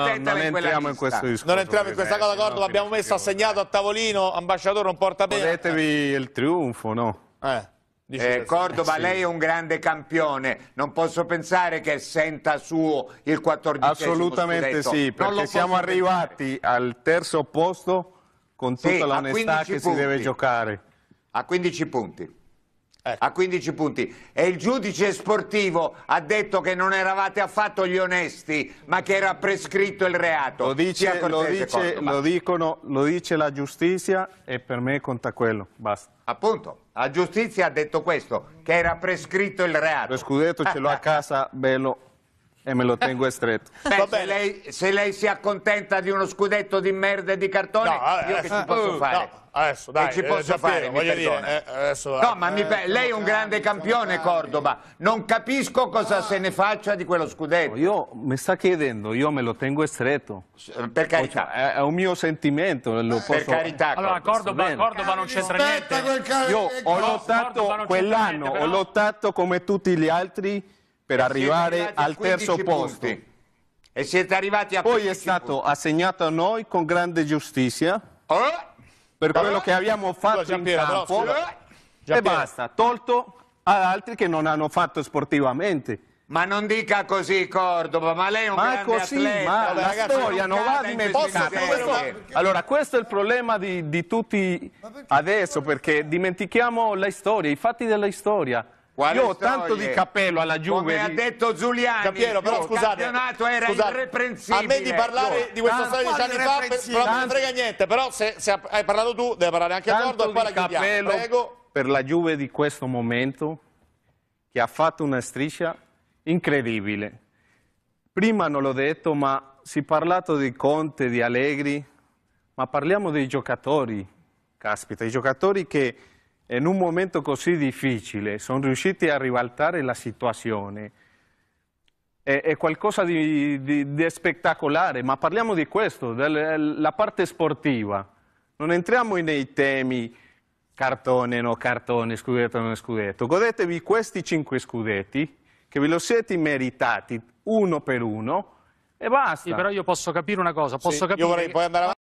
No, non entriamo in questo discorso. Non entriamo in questa cosa d'accordo, l'abbiamo messo assegnato a tavolino, ambasciatore non porta bene. Godetevi il trionfo, no? Eh. Eh, Cordoba, sì. lei è un grande campione, non posso pensare che senta suo il 14 Assolutamente scudetto. sì, perché siamo arrivati al terzo posto con tutta sì, l'onestà che punti. si deve giocare. A 15 punti. Ecco. a 15 punti e il giudice sportivo ha detto che non eravate affatto gli onesti ma che era prescritto il reato lo dice, lo dice, lo dicono, lo dice la giustizia e per me conta quello basta appunto la giustizia ha detto questo che era prescritto il reato lo scudetto ce l'ho ah, a casa bello e me lo tengo stretto. Beh, se, lei, se, lei, si accontenta di uno scudetto di merda e di cartone, no, eh, io che ci eh, posso uh, fare? No. Adesso, dai, e ci posso eh, fare, Piero, dire, adesso, no, ma mi, lei è un grande campione, Cordoba. Non capisco cosa ah. se ne faccia di quello scudetto. Io mi sta chiedendo, io me lo tengo stretto. Per carità. Cioè, è un mio sentimento. Posso... Per carità. Allora, Cordoba, Cordoba non c'entra niente. Io ho lottato quell'anno, ho lottato come tutti gli altri per arrivare al terzo posto. Punti. E siete arrivati a Poi è stato punti. assegnato a noi con grande giustizia oh. per quello oh! che abbiamo fatto Scusa, in Piero, campo però, e basta, tolto ad altri che non hanno fatto sportivamente. Ma non dica così Cordoba, ma lei è un ma così, atleta. Ma allora, la ragazzi, storia non va dimenticata. Allora, questo è il problema di, di tutti perché adesso, perché dimentichiamo la storia, i fatti della storia. Quale Io ho tanto di cappello alla Juve. Come ha detto Giuliani, Capiero, però, scusate, il campionato era scusate, irreprensibile. A me di parlare io, di questa ah, storia di anni fa però non mi frega niente, però se, se, hai parlato tu, devi parlare anche a e poi la chiudiamo. Prego. Per la Juve di questo momento che ha fatto una striscia incredibile. Prima non l'ho detto, ma si è parlato di Conte, di Allegri, ma parliamo dei giocatori. Caspita, i giocatori che in un momento così difficile sono riusciti a ribaltare la situazione. È, è qualcosa di, di, di, spettacolare, ma parliamo di questo, della parte sportiva. Non entriamo nei temi cartone, no cartone, scudetto, non scudetto. Godetevi questi cinque scudetti, che ve lo siete meritati uno per uno, e basta. Sì, però io posso capire una cosa, posso sì, capire... Io vorrei poi andare avanti.